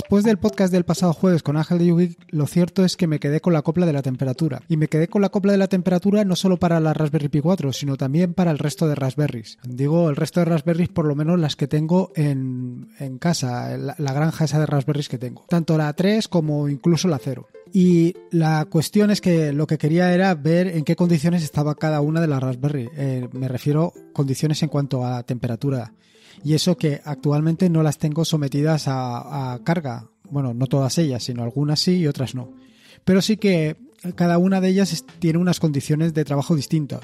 Después del podcast del pasado jueves con Ángel de lo cierto es que me quedé con la copla de la temperatura. Y me quedé con la copla de la temperatura no solo para la Raspberry Pi 4, sino también para el resto de Raspberries. Digo, el resto de Raspberries, por lo menos las que tengo en, casa, la, granja esa de Raspberries que tengo. Tanto la 3 como incluso la 0. Y la cuestión es que lo que quería era ver en qué condiciones estaba cada una de las Raspberry. Eh, me refiero condiciones en cuanto a temperatura y eso que actualmente no las tengo sometidas a, carga. Bueno, no todas ellas, sino algunas sí y otras no. Pero sí que cada una de ellas tiene unas condiciones de trabajo distintas.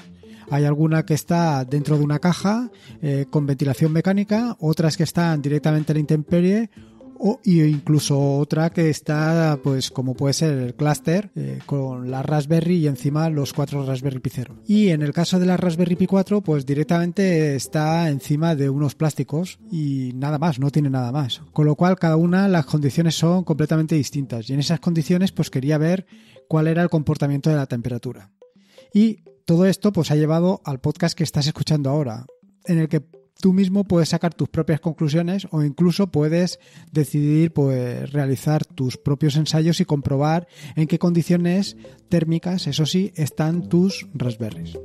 Hay alguna que está dentro de una caja eh, con ventilación mecánica, otras que están directamente en la intemperie o y incluso otra que está, pues como puede ser el cluster, eh, con la Raspberry y encima los cuatro Raspberry Pi 0. Y en el caso de la Raspberry Pi 4, pues directamente está encima de unos plásticos y nada más, no tiene nada más. Con lo cual, cada una las condiciones son completamente distintas. Y en esas condiciones, pues quería ver cuál era el comportamiento de la temperatura. Y todo esto pues ha llevado al podcast que estás escuchando ahora, en el que tú mismo puedes sacar tus propias conclusiones o incluso puedes decidir pues, realizar tus propios ensayos y comprobar en qué condiciones térmicas, eso sí, están tus raspberries.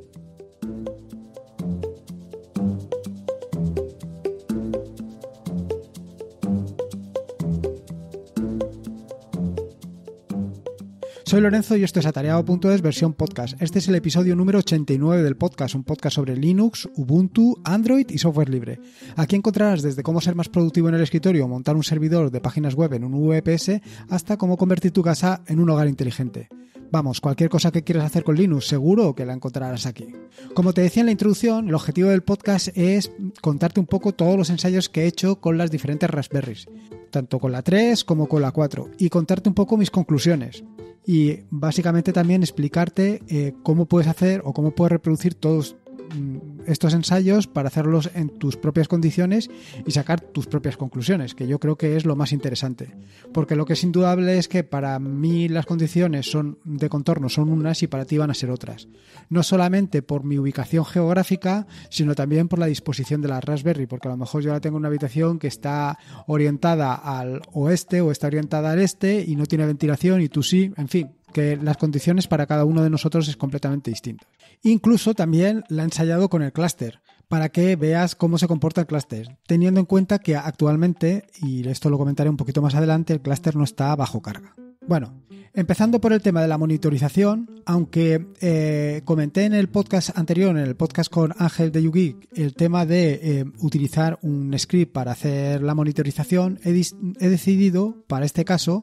Soy Lorenzo y esto es atareado.es versión podcast. Este es el episodio número 89 del podcast, un podcast sobre Linux, Ubuntu, Android y software libre. Aquí encontrarás desde cómo ser más productivo en el escritorio, montar un servidor de páginas web en un VPS, hasta cómo convertir tu casa en un hogar inteligente. Vamos, cualquier cosa que quieras hacer con Linux, seguro que la encontrarás aquí. Como te decía en la introducción, el objetivo del podcast es contarte un poco todos los ensayos que he hecho con las diferentes Raspberries, tanto con la 3 como con la 4, y contarte un poco mis conclusiones y básicamente también explicarte eh, cómo puedes hacer o cómo puedes reproducir todos mm, estos ensayos para hacerlos en tus propias condiciones y sacar tus propias conclusiones, que yo creo que es lo más interesante. Porque lo que es indudable es que para mí las condiciones son de contorno son unas y para ti van a ser otras. No solamente por mi ubicación geográfica, sino también por la disposición de la Raspberry, porque a lo mejor yo ahora tengo una habitación que está orientada al oeste o está orientada al este y no tiene ventilación y tú sí, en fin, que las condiciones para cada uno de nosotros es completamente distintas. Incluso también la he ensayado con el clúster para que veas cómo se comporta el clúster, teniendo en cuenta que actualmente, y esto lo comentaré un poquito más adelante, el clúster no está bajo carga. Bueno, empezando por el tema de la monitorización, aunque eh, comenté en el podcast anterior, en el podcast con Ángel de Yugi, el tema de eh, utilizar un script para hacer la monitorización, he, he, decidido para este caso,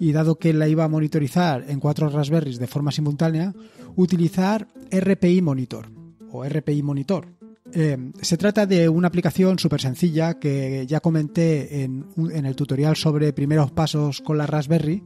y dado que la iba a monitorizar en cuatro Raspberries de forma simultánea, utilizar RPI Monitor o RPI Monitor. Em, se trata de una aplicación súper sencilla que ya comenté en, el tutorial sobre primeros pasos con la Raspberry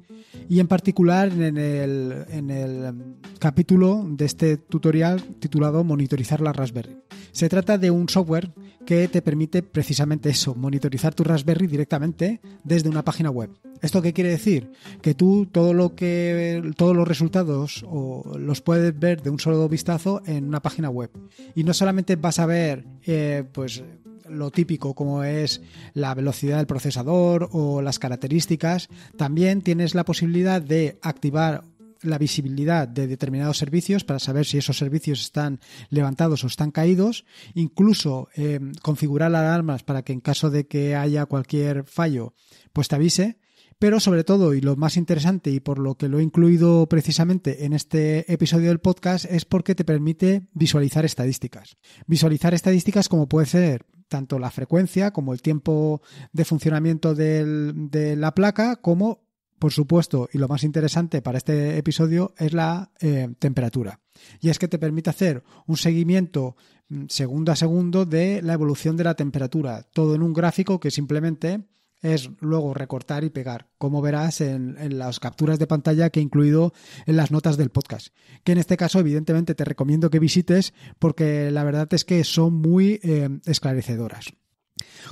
y en particular en el, en el capítulo de este tutorial titulado Monitorizar la Raspberry. Se trata de un software que te permite precisamente eso, monitorizar tu Raspberry directamente desde una página web. ¿Esto qué quiere decir? Que tú todo lo que todos los resultados o los puedes ver de un solo vistazo en una página web. Y no solamente vas a ver eh, pues lo típico como es la velocidad del procesador o las características, también tienes la posibilidad de activar la visibilidad de determinados servicios para saber si esos servicios están levantados o están caídos, incluso eh, configurar alarmas para que en caso de que haya cualquier fallo, pues te avise. Pero sobre todo, y lo más interesante, y por lo que lo he incluido precisamente en este episodio del podcast, es porque te permite visualizar estadísticas. Visualizar estadísticas como puede ser tanto la frecuencia como el tiempo de funcionamiento de la placa, como por supuesto, y lo más interesante para este episodio es la eh, temperatura. Y es que te permite hacer un seguimiento mm, segundo a segundo de la evolución de la temperatura, todo en un gráfico que simplemente es luego recortar y pegar, como verás en, las capturas de pantalla que he incluido en las notas del podcast, que en este caso evidentemente te recomiendo que visites porque la verdad es que son muy eh, esclarecedoras.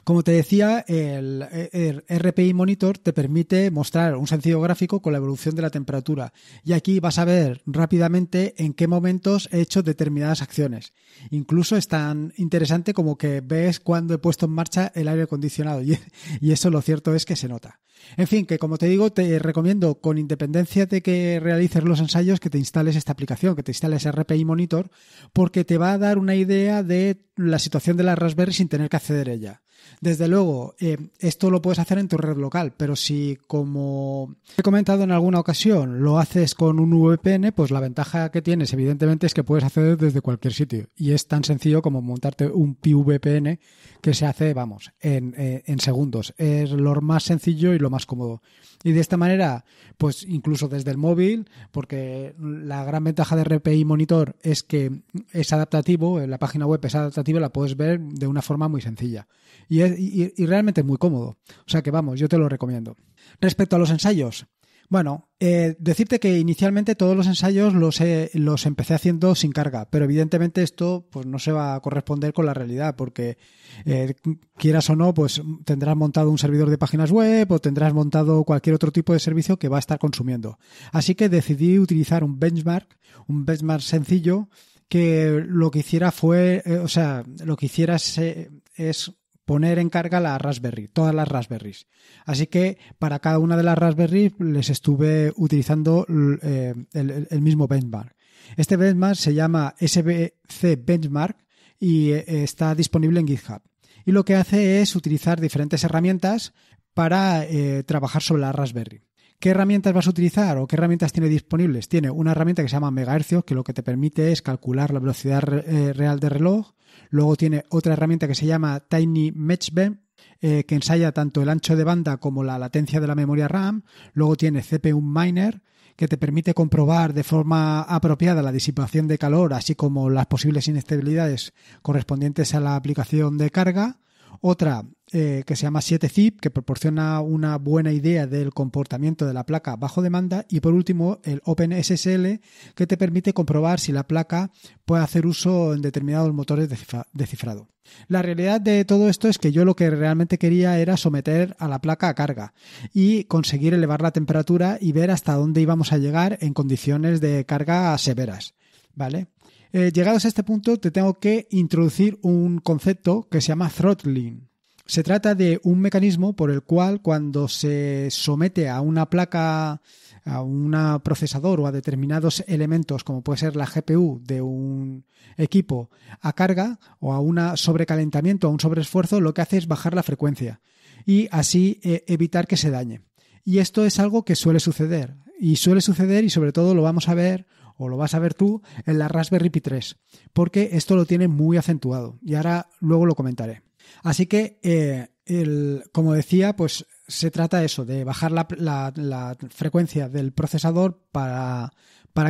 Como te decía, el RPI Monitor te permite mostrar un sencillo gráfico con la evolución de la temperatura y aquí vas a ver rápidamente en qué momentos he hecho determinadas acciones. Incluso es tan interesante como que ves cuando he puesto en marcha el aire acondicionado y eso lo cierto es que se nota. En fin, que como te digo, te recomiendo con independencia de que realices los ensayos que te instales esta aplicación, que te instales RPI Monitor, porque te va a dar una idea de la situación de la Raspberry sin tener que acceder a ella. Desde luego, eh, esto lo puedes hacer en tu red local, pero si, como he comentado en alguna ocasión, lo haces con un VPN, pues la ventaja que tienes, evidentemente, es que puedes acceder desde cualquier sitio. Y es tan sencillo como montarte un PVPN que se hace, vamos, eh, en, segundos. Es lo más sencillo y lo más cómodo. Y de esta manera, pues incluso desde el móvil, porque la gran ventaja de RPI Monitor es que es adaptativo, la página web es adaptativa, la puedes ver de una forma muy sencilla. Y es y, realmente es muy cómodo. O sea que vamos, yo te lo recomiendo. Respecto a los ensayos, bueno, eh, decirte que inicialmente todos los ensayos los, los empecé haciendo sin carga, pero evidentemente esto pues, no se va a corresponder con la realidad, porque eh, quieras o no, pues tendrás montado un servidor de páginas web o tendrás montado cualquier otro tipo de servicio que va a estar consumiendo. Así que decidí utilizar un benchmark, un benchmark sencillo, que lo que hiciera fue, eh, o sea, lo que hiciera es poner en carga la Raspberry, todas las Raspberries. Así que para cada una de las Raspberries les estuve utilizando eh, el, mismo benchmark. Este benchmark se llama SBC Benchmark y eh, está disponible en GitHub. Y lo que hace es utilizar diferentes herramientas para eh, trabajar sobre la Raspberry. ¿Qué herramientas vas a utilizar o qué herramientas tiene disponibles? Tiene una herramienta que se llama megahercios, que lo que te permite es calcular la velocidad real de reloj. Luego tiene otra herramienta que se llama Tiny eh, que ensaya tanto el ancho de banda como la latencia de la memoria RAM. Luego tiene CPU Miner, que te permite comprobar de forma apropiada la disipación de calor, así como las posibles inestabilidades correspondientes a la aplicación de carga. Otra eh, que se llama 7zip, que proporciona una buena idea del comportamiento de la placa bajo demanda. Y por último, el OpenSSL, que te permite comprobar si la placa puede hacer uso en determinados motores de, cifrado. La realidad de todo esto es que yo lo que realmente quería era someter a la placa a carga y conseguir elevar la temperatura y ver hasta dónde íbamos a llegar en condiciones de carga severas. ¿Vale? Eh, llegados a este punto, te tengo que introducir un concepto que se llama throttling. Se trata de un mecanismo por el cual cuando se somete a una placa, a un procesador o a determinados elementos, como puede ser la GPU de un equipo, a carga o a un sobrecalentamiento, a un sobreesfuerzo, lo que hace es bajar la frecuencia y así eh, evitar que se dañe. Y esto es algo que suele suceder. Y suele suceder y sobre todo lo vamos a ver o lo vas a ver tú en la Raspberry Pi 3, porque esto lo tiene muy acentuado. Y ahora luego lo comentaré. Así que, eh, como decía, pues se trata eso, de bajar la, frecuencia del procesador para,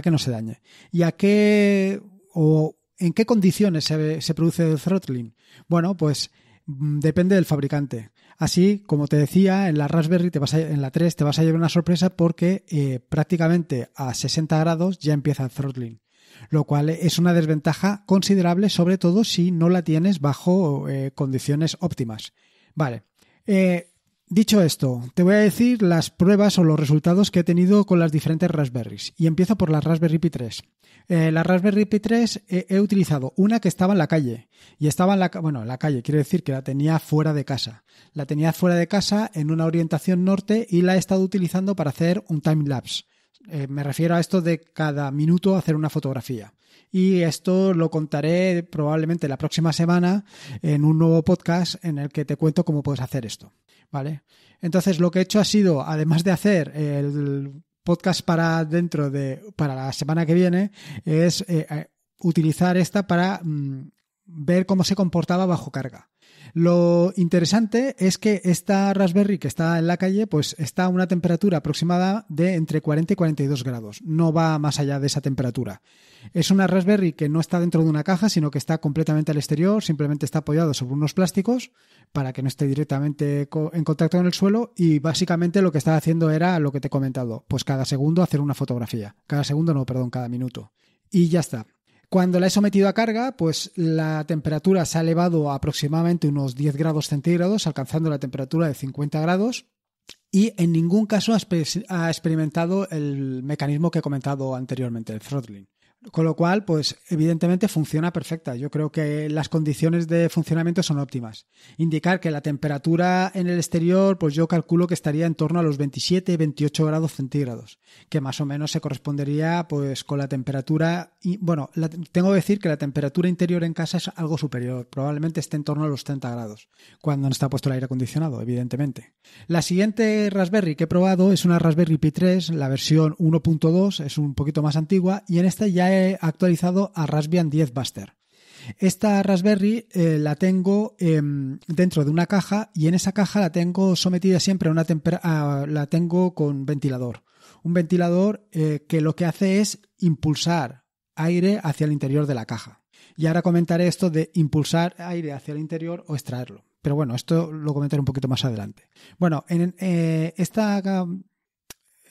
que no se dañe. ¿Y a qué o en qué condiciones se, produce el throttling? Bueno, pues mm, depende del fabricante. Así, como te decía, en la Raspberry, te vas en la 3, te vas a llevar una sorpresa porque eh, prácticamente a 60 grados ya empieza el throttling lo cual es una desventaja considerable, sobre todo si no la tienes bajo eh, condiciones óptimas. Vale. Eh, dicho esto, te voy a decir las pruebas o los resultados que he tenido con las diferentes Raspberries. Y empiezo por la Raspberry Pi 3. Eh, la Raspberry Pi 3 he, utilizado una que estaba en la calle. Y estaba en la, bueno, en la calle, quiero decir que la tenía fuera de casa. La tenía fuera de casa en una orientación norte y la he estado utilizando para hacer un time lapse. Eh, me refiero a esto de cada minuto hacer una fotografía. Y esto lo contaré probablemente la próxima semana en un nuevo podcast en el que te cuento cómo puedes hacer esto. ¿Vale? Entonces, lo que he hecho ha sido, además de hacer el podcast para dentro de, para la semana que viene, es eh, eh, utilizar esta para mm, ver cómo se comportaba bajo carga. Lo interesante es que esta Raspberry que está en la calle, pues está a una temperatura aproximada de entre 40 y 42 grados. No va más allá de esa temperatura. Es una Raspberry que no está dentro de una caja, sino que está completamente al exterior, simplemente está apoyado sobre unos plásticos para que no esté directamente en contacto con el suelo y básicamente lo que estaba haciendo era lo que te he comentado, pues cada segundo hacer una fotografía. Cada segundo no, perdón, cada minuto. Y ya está. Cuando la he sometido a carga, pues la temperatura se ha elevado a aproximadamente unos 10 grados centígrados, alcanzando la temperatura de 50 grados, y en ningún caso ha experimentado el mecanismo que he comentado anteriormente, el throttling. Con lo cual, pues evidentemente funciona perfecta. Yo creo que las condiciones de funcionamiento son óptimas. Indicar que la temperatura en el exterior, pues yo calculo que estaría en torno a los 27-28 grados centígrados, que más o menos se correspondería pues con la temperatura y bueno, tengo que decir que la temperatura interior en casa es algo superior, probablemente esté en torno a los 30 grados, cuando no está puesto el aire acondicionado, evidentemente. La siguiente Raspberry que he probado es una Raspberry Pi 3, la versión 1.2, es un poquito más antigua y en esta ya actualizado a Raspbian 10 Buster. Esta Raspberry eh, la tengo em, dentro de una caja y en esa caja la tengo sometida siempre a una temperatura, la tengo con ventilador. Un ventilador eh, que lo que hace es impulsar aire hacia el interior de la caja. Y ahora comentaré esto de impulsar aire hacia el interior o extraerlo. Pero bueno, esto lo comentaré un poquito más adelante. Bueno, en, eh, esta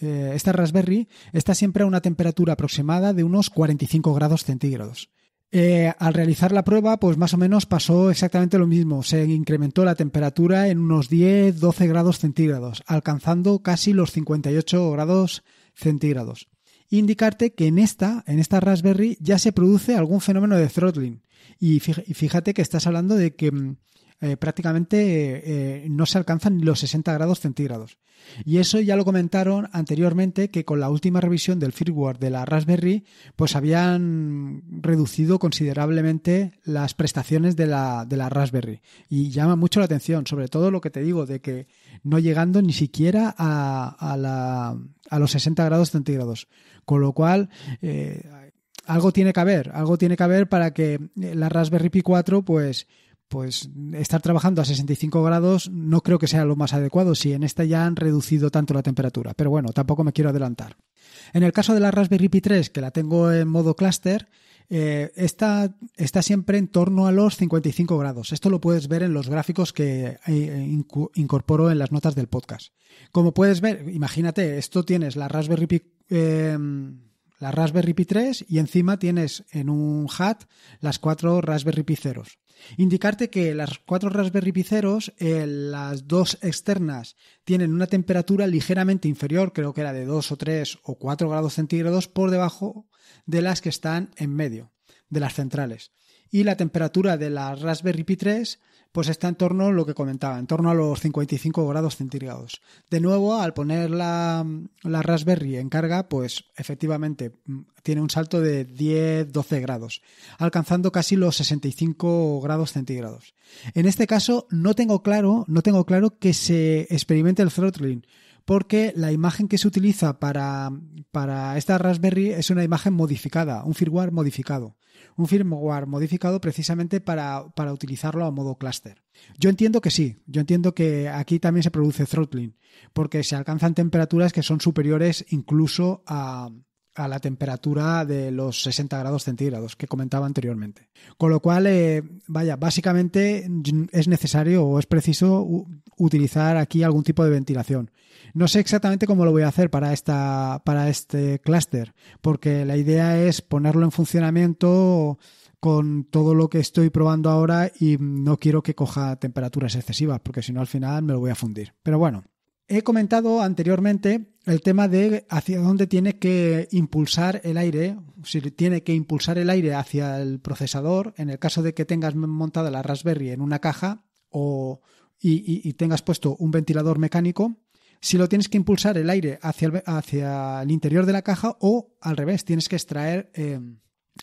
eh, esta Raspberry está siempre a una temperatura aproximada de unos 45 grados centígrados. Eh, al realizar la prueba, pues más o menos pasó exactamente lo mismo. Se incrementó la temperatura en unos 10-12 grados centígrados, alcanzando casi los 58 grados centígrados. Indicarte que en esta, en esta Raspberry, ya se produce algún fenómeno de throttling. Y fíjate que estás hablando de que mm, eh, prácticamente eh, no se alcanzan los 60 grados centígrados. Y eso ya lo comentaron anteriormente que con la última revisión del firmware de la Raspberry, pues habían reducido considerablemente las prestaciones de la, de la Raspberry. Y llama mucho la atención, sobre todo lo que te digo, de que no llegando ni siquiera a, a, los 60 grados centígrados. Con lo cual... Eh, algo tiene que haber, algo tiene que haber para que la Raspberry Pi 4 pues pues estar trabajando a 65 grados no creo que sea lo más adecuado si en esta ya han reducido tanto la temperatura, pero bueno, tampoco me quiero adelantar. En el caso de la Raspberry Pi 3, que la tengo en modo cluster, eh, está, siempre en torno a los 55 grados. Esto lo puedes ver en los gráficos que eh, incorporo en las notas del podcast. Como puedes ver, imagínate, esto tienes la Raspberry Pi... Eh, la Raspberry Pi 3 y encima tienes en un hat las cuatro Raspberry Pi 0. Indicarte que las cuatro Raspberry Pi 0, eh, las dos externas, tienen una temperatura ligeramente inferior, creo que era de 2 o 3 o 4 grados centígrados por debajo de las que están en medio, de las centrales. Y la temperatura de la Raspberry Pi 3 pues está en torno a lo que comentaba, en torno a los 55 grados centígrados. De nuevo, al poner la, la Raspberry en carga, pues efectivamente mm, tiene un salto de 10-12 grados, alcanzando casi los 65 grados centígrados. En este caso, no tengo claro, no tengo claro que se experimente el throttling porque la imagen que se utiliza para, esta Raspberry es una imagen modificada, un firmware modificado. Un firmware modificado precisamente para, para utilizarlo a modo clúster. Yo entiendo que sí, yo entiendo que aquí también se produce throttling, porque se alcanzan temperaturas que son superiores incluso a, a la temperatura de los 60 grados centígrados que comentaba anteriormente. Con lo cual, eh, vaya, básicamente es necesario o es preciso utilizar aquí algún tipo de ventilación. No sé exactamente cómo lo voy a hacer para, esta, para este clúster, porque la idea es ponerlo en funcionamiento con todo lo que estoy probando ahora y no quiero que coja temperaturas excesivas, porque si no al final me lo voy a fundir. Pero bueno, He comentado anteriormente el tema de hacia dónde tiene que impulsar el aire, si tiene que impulsar el aire hacia el procesador, en el caso de que tengas montada la Raspberry en una caja o, y, tengas puesto un ventilador mecánico, si lo tienes que impulsar el aire hacia el, hacia el interior de la caja o al revés, tienes que extraer eh,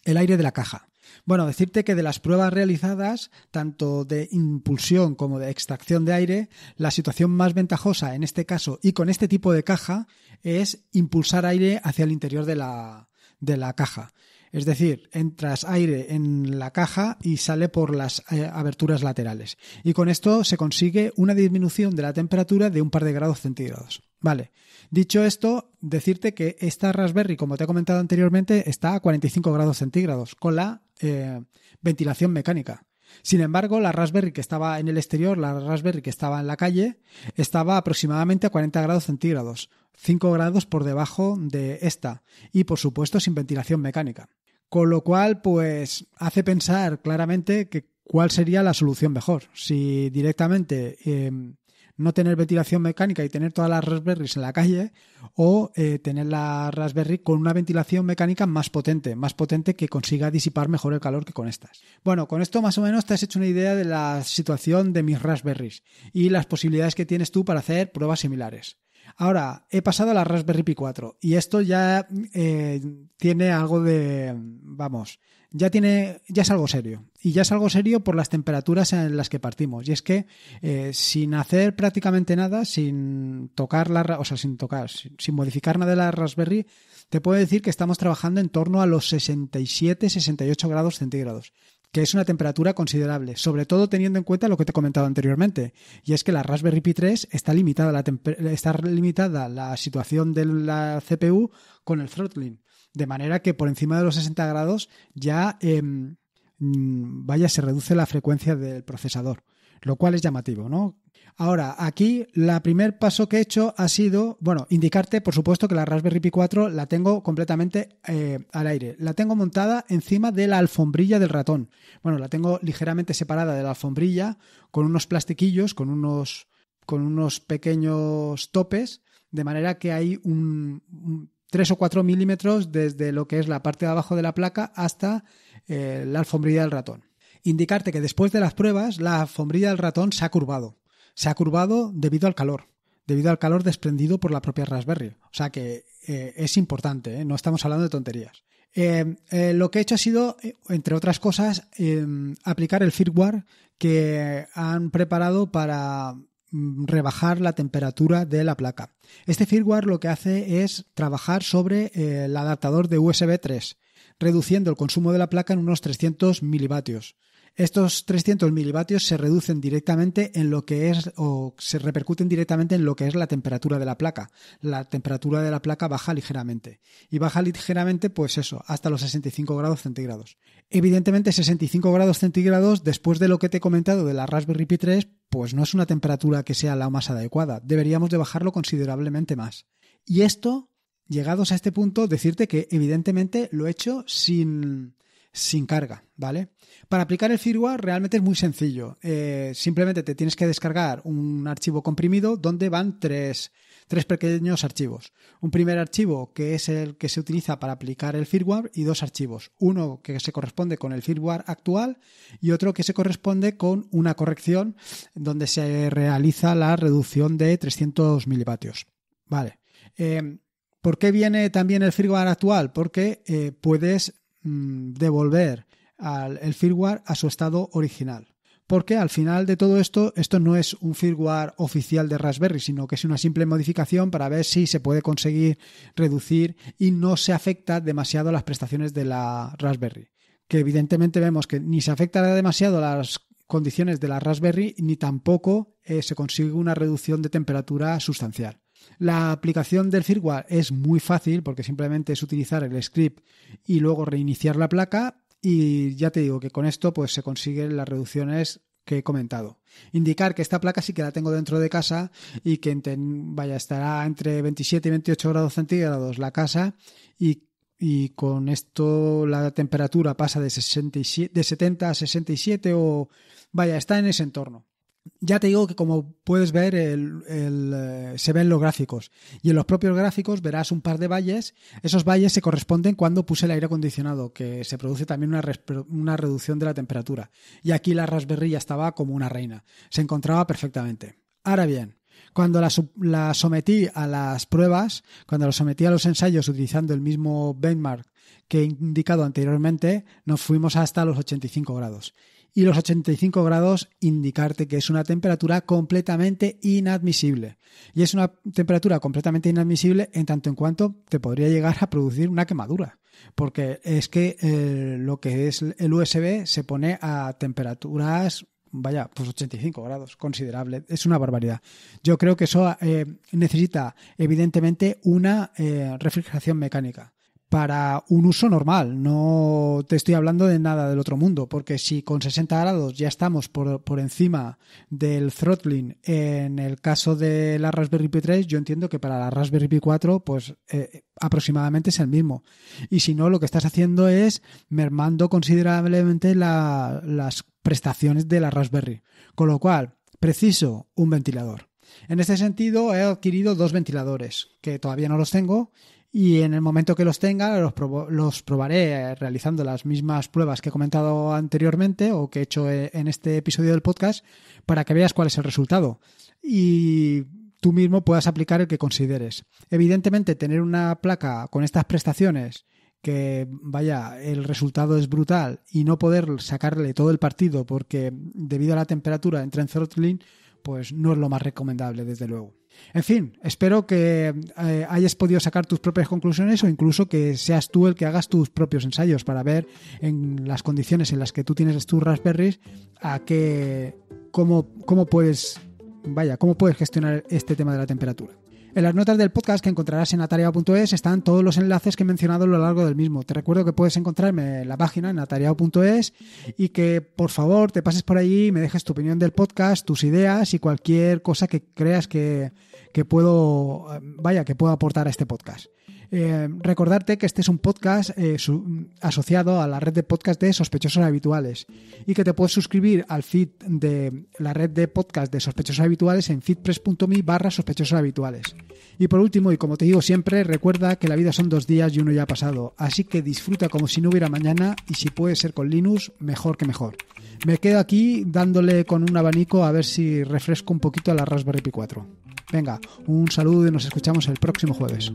el aire de la caja. Bueno, decirte que de las pruebas realizadas, tanto de impulsión como de extracción de aire, la situación más ventajosa en este caso y con este tipo de caja es impulsar aire hacia el interior de la, de la caja. Es decir, entras aire en la caja y sale por las eh, aberturas laterales. Y con esto se consigue una disminución de la temperatura de un par de grados centígrados. Vale. Dicho esto, decirte que esta Raspberry, como te he comentado anteriormente, está a 45 grados centígrados con la eh, ventilación mecánica. Sin embargo, la Raspberry que estaba en el exterior, la Raspberry que estaba en la calle, estaba aproximadamente a 40 grados centígrados, 5 grados por debajo de esta, y por supuesto sin ventilación mecánica. Con lo cual, pues hace pensar claramente que cuál sería la solución mejor. Si directamente eh, no tener ventilación mecánica y tener todas las Raspberries en la calle, o eh, tener la Raspberry con una ventilación mecánica más potente, más potente que consiga disipar mejor el calor que con estas. Bueno, con esto más o menos te has hecho una idea de la situación de mis Raspberries y las posibilidades que tienes tú para hacer pruebas similares. Ahora, he pasado a la Raspberry Pi 4 y esto ya eh, tiene algo de, vamos, ya tiene, ya es algo serio. Y ya es algo serio por las temperaturas en las que partimos. Y es que eh, sin hacer prácticamente nada, sin tocar la, o sea, sin tocar, sin, sin, modificar nada de la Raspberry, te puedo decir que estamos trabajando en torno a los 67, 68 grados centígrados que es una temperatura considerable, sobre todo teniendo en cuenta lo que te he comentado anteriormente, y es que la Raspberry Pi 3 está limitada la, está limitada la situación de la CPU con el throttling, de manera que por encima de los 60 grados ya em, mm, vaya se reduce la frecuencia del procesador, lo cual es llamativo, ¿no? Ahora, aquí, la primer paso que he hecho ha sido, bueno, indicarte, por supuesto, que la Raspberry Pi 4 la tengo completamente eh, al aire. La tengo montada encima de la alfombrilla del ratón. Bueno, la tengo ligeramente separada de la alfombrilla, con unos plastiquillos, con unos, con unos pequeños topes, de manera que hay un, 3 o 4 milímetros desde lo que es la parte de abajo de la placa hasta eh, la alfombrilla del ratón. Indicarte que después de las pruebas, la alfombrilla del ratón se ha curvado se ha curvado debido al calor, debido al calor desprendido por la propia Raspberry. O sea que eh, es importante, ¿eh? no estamos hablando de tonterías. Eh, lo que he hecho ha sido, entre otras cosas, em, aplicar el firmware que han preparado para mm, rebajar la temperatura de la placa. Este firmware lo que hace es trabajar sobre el adaptador de USB 3, reduciendo el consumo de la placa en unos 300 milivatios. Estos 300 milivatios se reducen directamente en lo que es o se repercuten directamente en lo que es la temperatura de la placa. La temperatura de la placa baja ligeramente y baja ligeramente pues eso, hasta los 65 grados centígrados. Evidentemente 65 grados centígrados después de lo que te he comentado de la Raspberry Pi 3 pues no es una temperatura que sea la más adecuada. Deberíamos de bajarlo considerablemente más. Y esto, llegados a este punto, decirte que evidentemente lo he hecho sin sin carga, ¿vale? Para aplicar el firmware realmente es muy sencillo. Eh, simplemente te tienes que descargar un archivo comprimido donde van tres, tres pequeños archivos. Un primer archivo que es el que se utiliza para aplicar el firmware y dos archivos. Uno que se corresponde con el firmware actual y otro que se corresponde con una corrección donde se realiza la reducción de 300 milivatios. Vale. Eh, ¿Por qué viene también el firmware actual? Porque eh, puedes Mm, devolver al, el firmware a su estado original. Porque al final de todo esto, esto no es un firmware oficial de Raspberry, sino que es una simple modificación para ver si se puede conseguir reducir y no se afecta demasiado las prestaciones de la Raspberry. Que evidentemente vemos que ni se afectará demasiado a las condiciones de la Raspberry ni tampoco eh, se consigue una reducción de temperatura sustancial. La aplicación del firmware es muy fácil porque simplemente es utilizar el script y luego reiniciar la placa y ya te digo que con esto pues se consiguen las reducciones que he comentado. Indicar que esta placa sí que la tengo dentro de casa y que vaya, estará entre 27 y 28 grados centígrados la casa y, con esto la temperatura pasa de, de 70 a 67 o vaya, está en ese entorno ya te digo que como puedes ver, eh, se ven los gráficos. Y en los propios gráficos verás un par de valles. Esos valles se corresponden cuando puse el aire acondicionado, que se produce también una, reducción de la temperatura. Y aquí la Raspberry ya estaba como una reina. Se encontraba perfectamente. Ahora bien, cuando la, la, sometí a las pruebas, cuando la sometí a los ensayos utilizando el mismo benchmark que he indicado anteriormente, nos fuimos hasta los 85 grados y los 85 grados indicarte que es una temperatura completamente inadmisible. Y es una temperatura completamente inadmisible en tanto en cuanto te podría llegar a producir una quemadura. Porque es que eh, lo que es el USB se pone a temperaturas vaya, pues 85 grados, considerable, es una barbaridad. Yo creo que eso eh, necesita evidentemente una eh, refrigeración mecánica para un uso normal. No te estoy hablando de nada del otro mundo, porque si con 60 grados ya estamos por, por encima del throttling en el caso de la Raspberry Pi 3, yo entiendo que para la Raspberry Pi 4, pues eh, aproximadamente es el mismo. Y si no, lo que estás haciendo es mermando considerablemente las prestaciones de la Raspberry. Con lo cual, preciso un ventilador. En este sentido, he adquirido dos ventiladores, que todavía no los tengo, y en el momento que los tenga los, probaré eh, realizando las mismas pruebas que he comentado anteriormente o que he hecho eh, en este episodio del podcast para que veas cuál es el resultado y tú mismo puedas aplicar el que consideres. Evidentemente, tener una placa con estas prestaciones que vaya, el resultado es brutal y no poder sacarle todo el partido porque debido a la temperatura entra en Throttling, pues no es lo más recomendable, desde luego. En fin, espero que eh, hayas podido sacar tus propias conclusiones o incluso que seas tú el que hagas tus propios ensayos para ver en las condiciones en las que tú tienes tus Raspberries a qué, cómo, cómo puedes, vaya, cómo puedes gestionar este tema de la temperatura. En las notas del podcast que encontrarás en atareado.es están todos los enlaces que he mencionado a lo largo del mismo. Te recuerdo que puedes encontrarme en la página en y que por favor te pases por allí y me dejes tu opinión del podcast, tus ideas y cualquier cosa que creas que, que puedo, eh, vaya, que puedo aportar a este podcast. Eh, recordarte que este es un podcast eh, asociado a la red de podcast de sospechosos habituales y que te puedes suscribir al feed de la red de podcast de sospechosos habituales en feedpress.me barra sospechosos habituales. Y por último, y como te digo siempre, recuerda que la vida son dos días y uno ya ha pasado, así que disfruta como si no hubiera mañana y si puede ser con Linux, mejor que mejor. Me quedo aquí dándole con un abanico a ver si refresco un poquito a la Raspberry Pi 4. Venga, un saludo y nos escuchamos el próximo jueves.